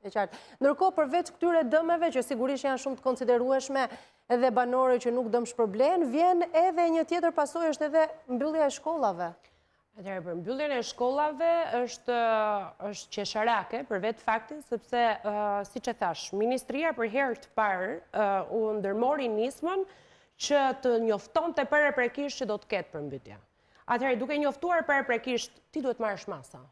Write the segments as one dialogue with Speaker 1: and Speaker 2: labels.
Speaker 1: E qartë. Nërko, përveç këtyre dëmeve, që sigurisht janë shumë të konsiderueshme edhe banore që nuk dëmsh problem, vjen edhe një tjetër pasoj është edhe mbyllja e shkollave.
Speaker 2: Atërë, për mbyllja e shkollave është qesharake, për vetë faktin, sëpse, si që thash, Ministria për herë të parë u ndërmori nismën që të njofton të përre prekisht që do të ketë për mbytja. Atërë, duke njoftuar përre prekisht, ti duhet marrë shmasa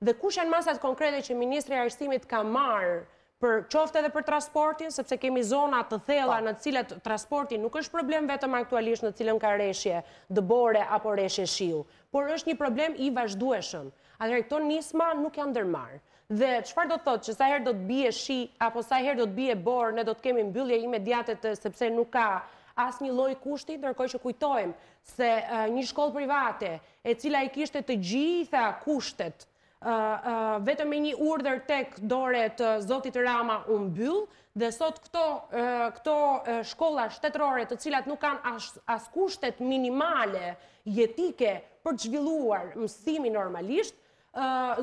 Speaker 2: dhe kush janë masat konkrete që Ministri Arsimit ka marë për qofte dhe për transportin, sepse kemi zonat të thela po. në cilat transportin nuk është problem vetëm aktualisht në cilën ka reshje dëbore apo reshje shiu, por është një problem i vazhdueshëm. A dhe këto nisma nuk janë dërmarë. Dhe qëfar do të thotë që sa herë do të bje shi, apo sa herë do të bje borë, ne do të kemi mbyllje imediatet sepse nuk ka asë një loj kushti, nërkoj që kujtojmë se një shkollë private, e cila i kishtet të gjitha kushtet vetëm e një urder tek dore të Zotit Rama unë byllë, dhe sot këto shkolla shtetërore të cilat nuk kanë as kushtet minimale jetike për të zhvilluar mësimi normalisht,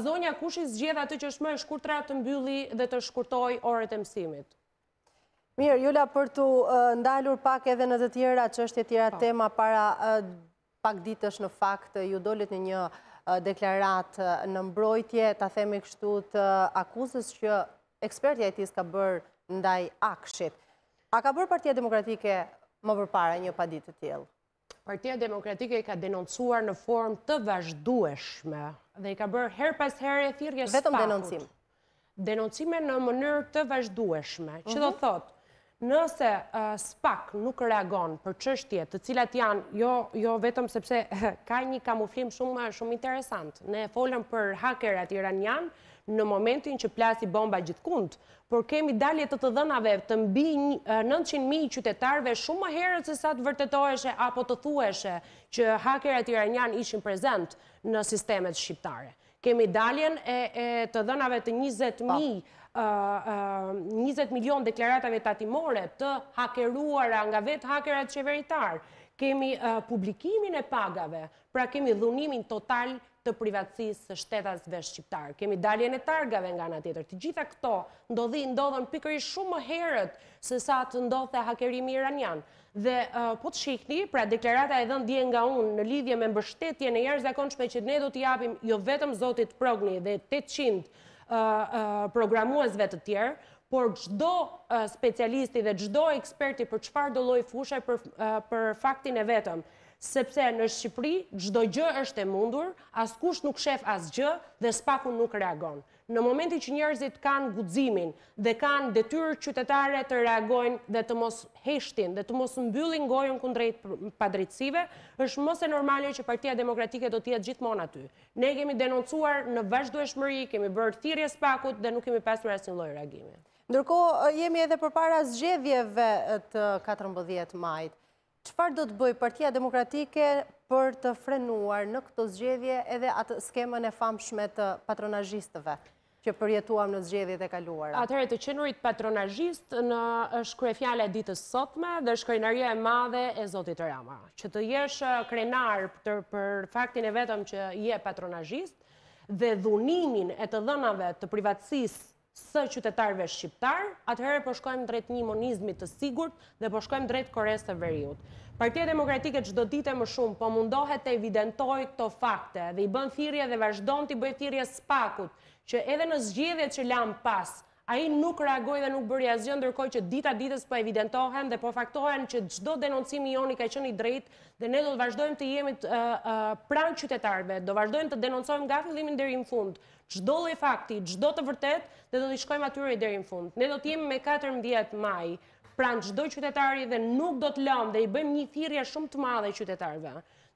Speaker 2: zonja kushis gjitha të që është më shkurtrat të mbylli dhe të shkurtoj orët e mësimit.
Speaker 1: Mirë, Jula, për të ndalur pak edhe në të tjera, që është e tjera po. tema para pak ditësh në fakt, ju dolet në një deklarat në mbrojtje, ta themi kështu të akuzës që ekspertja e tisë ka bërë ndaj akshit. A ka bërë partia demokratike
Speaker 2: më përpare një padit të tjelë? Partia demokratike i ka denoncuar në form të vazhdueshme dhe i ka bërë her pas her e thirje së Vetëm denoncim. Denoncime në mënyrë të vazhdueshme, që do mhm. thotë, nëse spak nuk reagon për qështje të cilat janë, jo, jo vetëm sepse ka një kamuflim shumë interesant. Ne folëm për hakerat iranian në momentin që plasi bomba gjithkund, por kemi dalje të të dënave të mbi 900.000 qytetarve shumë më herët se sa të vërtetoheshe apo të thueshe që hakerat iranian ishin prezent në sistemet shqiptare. Kemi daljen e të dënave të 20.000 20 milion deklaratave tatimore të hakeruara nga vetë hakerat qeveritarë. Kemi publikimin e pagave, pra kemi dhunimin total të privatsisë së shtetasve shqiptarë. Kemi daljen e targave nga nga tjetër. Të gjitha këto ndodhi ndodhën pikëri shumë më herët se sa të ndodhë hakerimi iranian. Dhe po të shikni, pra deklarata e dhënë nga unë në lidhje me mbështetje në jërë zakonçme që ne do t'japim jo vetëm Zotit Progni dhe 800 programuesve të tjerë, por gjdo specialisti dhe gjdo eksperti për qëfar do loj fushaj për faktin e vetëm, sepse në Shqipëri çdo gjë është e mundur, askush nuk shef asgjë dhe spaku nuk reagon. Në momentin që njerëzit kanë guximin dhe kanë detyrë qytetare të reagojnë dhe të mos heshtin dhe të mos mbyllin gojën kundrejt padritsive, është mos e normale që Partia Demokratike do të jetë gjithmonë aty. Ne kemi denoncuar në shmëri, kemi bërë thirrje spakut dhe nuk kemi pasur asnjë lloj reagimi.
Speaker 1: Ndërkohë jemi edhe përpara zgjedhjeve të 14 majit. Qëfar do të bëjë partia demokratike për të frenuar në këto zgjedhje edhe atë skemën e famshme të patronajistëve? që përjetuam në zgjedhjet
Speaker 2: e kaluara. Atëherë të qenurit patronazhist në është krye e ditës sotme dhe shkrenaria e madhe e Zotit Rama. Që të jesh krenar për për faktin e vetëm që je patronazhist dhe dhunimin e të dhënave të privatësisë së qytetarve shqiptar, atëherë po shkojmë drejt një monizmi të sigurt dhe po shkojmë drejt Koresë të Veriut. Partia Demokratike çdo ditë më shumë po mundohet të evidentoj këto fakte dhe i bën thirrje dhe vazhdon të bëjë thirrje spakut që edhe në zgjedhjet që lan pas i nuk reagoj dhe nuk bërë jazgjë, ndërkoj që dita ditës për po evidentohen dhe po faktohen që gjdo denoncimi joni ka qëni i drejt dhe ne do të vazhdojmë të jemi pranë qytetarve, do vazhdojmë të denoncojmë nga fillimin dhe në fund, gjdo le fakti, gjdo të vërtet dhe do të shkojmë atyre dhe në fund. Ne do të jemi me 14 maj pranë gjdo qytetari dhe nuk do të lëmë dhe i bëjmë një thirja shumë të madhe qytetarve.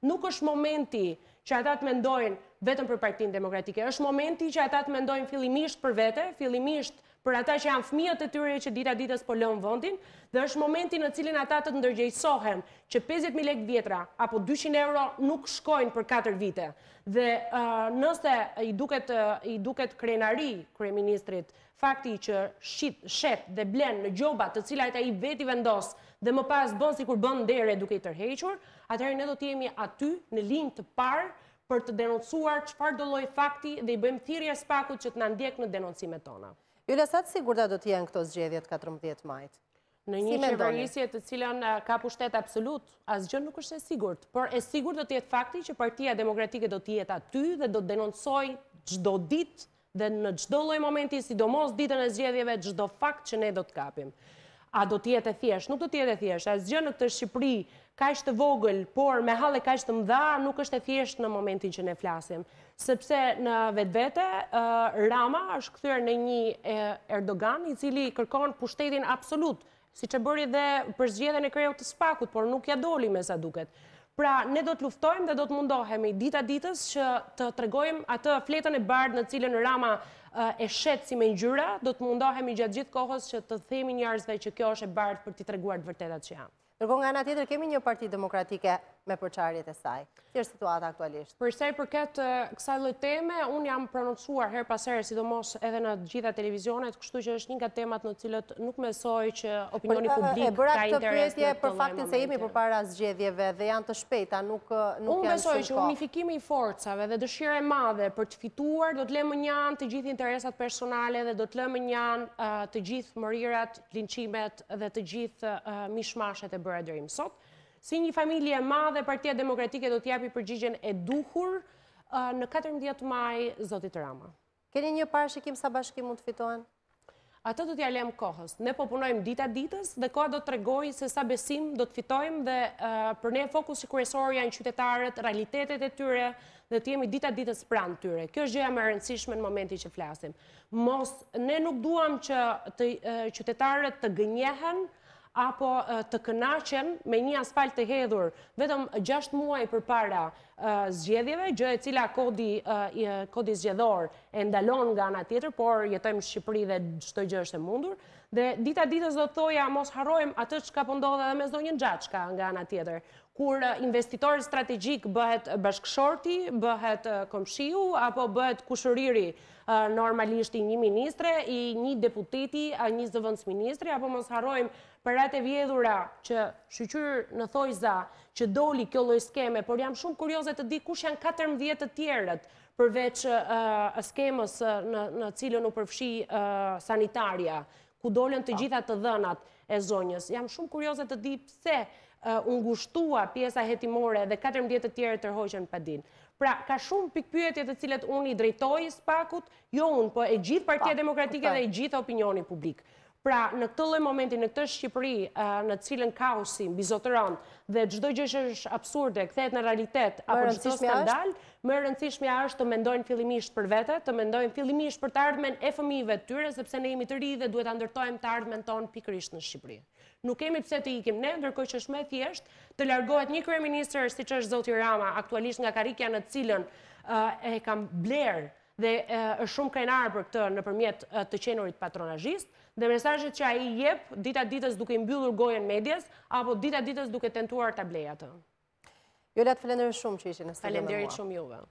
Speaker 2: Nuk është momenti që ata të mendojnë vetëm për partin demokratike, është momenti që ata të mendojnë fillimisht për vete, fillimisht për ata që janë fëmijët e tyre që dita ditës po lënë vendin dhe është momenti në cilin ata të ndërgjegjësohen që 50000 lekë vjetra apo 200 euro nuk shkojnë për 4 vite. Dhe nëse i duket i duket krenari kryeministrit fakti që shit shet dhe blen në gjoba të cilat ai veti vendos dhe më pas bën sikur bën ndere duke i tërhequr, atëherë ne do të jemi aty në linjë të parë për të denoncuar çfarë do lloj fakti dhe i bëjmë thirrje spakut që të na ndjek në denoncimet tona.
Speaker 1: Jule, sa të sigurda do në këto zgjedhjet 14 majtë? Në një shqipërnisje
Speaker 2: të cilën ka pushtet absolut, asgjë nuk është e sigurt, por e sigurt do t'jetë fakti që partia demokratike do t'jetë aty dhe do denonsoj gjdo dit dhe në gjdo loj momenti, sidomos ditën e zgjedhjeve, gjdo fakt që ne do t'kapim a do tjetë e thjesht, nuk do tjetë e thjesht, a zgjë në këtë Shqipëri ka ishte vogël, por me halë ka ishte mdha, nuk është e thjesht në momentin që ne flasim. Sepse në vetë vete, Rama është këthyre në një Erdogan, i cili kërkon pushtetin absolut, si që bëri dhe përzgjeden e krejot të spakut, por nuk ja doli me sa duket. Pra, ne do të luftojmë dhe do të mundohemi dita ditës që të tregojmë atë fletën e bardë në cilën Rama e shetë si me njyra, do të mundohemi gjatë gjithë kohës që të themi njërzve që kjo është e bardë për ti treguar të vërtetat që janë.
Speaker 1: Nërko nga nga tjetër, kemi një parti demokratike me përqarjet e saj. Si është situata
Speaker 2: aktualisht? Për i për këtë kësaj lojteme, unë jam prononcuar her pasere, sidomos edhe në gjitha televizionet, kështu që është një nga temat në cilët nuk me që opinioni publik ka interes në këtë lojme. E bërat të përjetje për faktin se
Speaker 1: imi për para zgjedhjeve dhe janë të shpejta, nuk janë shumë ka. Unë me që
Speaker 2: unifikimi i forcave dhe dëshire madhe për të fituar, do të lemë njanë të gjithë interesat personale dhe do të lemë njanë të gjithë mërirat, linqimet dhe të gjithë mishmashet e bërat dërimë sot si një familje ma dhe partia demokratike do t'japi përgjigjen e duhur uh, në 14 maj, Zotit Rama. Keni një parashikim sa bashkim mund të fitohen? Ata do t'ja lem kohës. Ne popunojmë dita ditës dhe koha do të regoj se sa besim do të fitojmë dhe uh, për ne fokus që kërësori janë qytetarët, realitetet e tyre dhe t'jemi dita ditës pranë tyre. Kjo është gjëja më rëndësishme në momenti që flasim. Mos, ne nuk duham që uh, qytetarët të gënjehen, apo të kënaqen me një asfalt të hedhur vetëm 6 muaj për para zgjedhjeve, gjë e cila kodi zgjedhor e ndalon nga nga tjetër, por jetojmë Shqipëri dhe qëtoj gjë është e mundur. Dhe dita ditës do të thoja, mos harrojmë atë që ka pëndohet po dhe me zdo një gjatë që ka nga nga tjetër kur eh, investitor strategjik bëhet bashkëshorti, bëhet eh, komshiu, apo bëhet kushëriri eh, normalisht i një ministre, i një deputeti, a një zëvendës ministri, apo mos harojmë për atë vjedhura që shqyqyrë në thojza që doli kjo loj skeme, por jam shumë kurioze të di kush janë 14 të tjerët përveç skemës në cilën u përfshi sanitaria, ku dolen të ah. gjitha të dhenat e zonjës. Jam shumë kurioze të di pëse ungushtua pjesa jetimore dhe 14 të tjere të rhojshën për din. Pra, ka shumë pikpyetje të cilet unë i drejtoj spakut, jo unë, po e gjithë partia demokratike dhe e gjithë opinioni publik. Pra, në këtë lloj momenti në këtë Shqipëri, në të cilën kaosim, bizotëron dhe çdo gjë që është absurde, kthehet në realitet apo çdo skandal, më e rëndësishmja është të mendojnë fillimisht për vete, të mendojnë fillimisht për të ardhmen e fëmijëve të tyre, sepse ne jemi të rri dhe duhet ta ndërtojmë të ardhmen tonë pikërisht në Shqipëri. Nuk kemi pse të ikim ne, ndërkohë që është më thjeshtë të largohet një kryeminist siç është zoti Rama, aktualisht nga karrika në të cilën e kam blerë dhe është shumë krenarë për këtë në përmjet të qenurit patronajist, dhe mesajët që a i jep dita ditës duke imbyllur gojen medjes, apo dita ditës duke tentuar tableja të.
Speaker 1: Jolat, falenderit shumë që ishi në stëllë me mua. Falenderit shumë juve.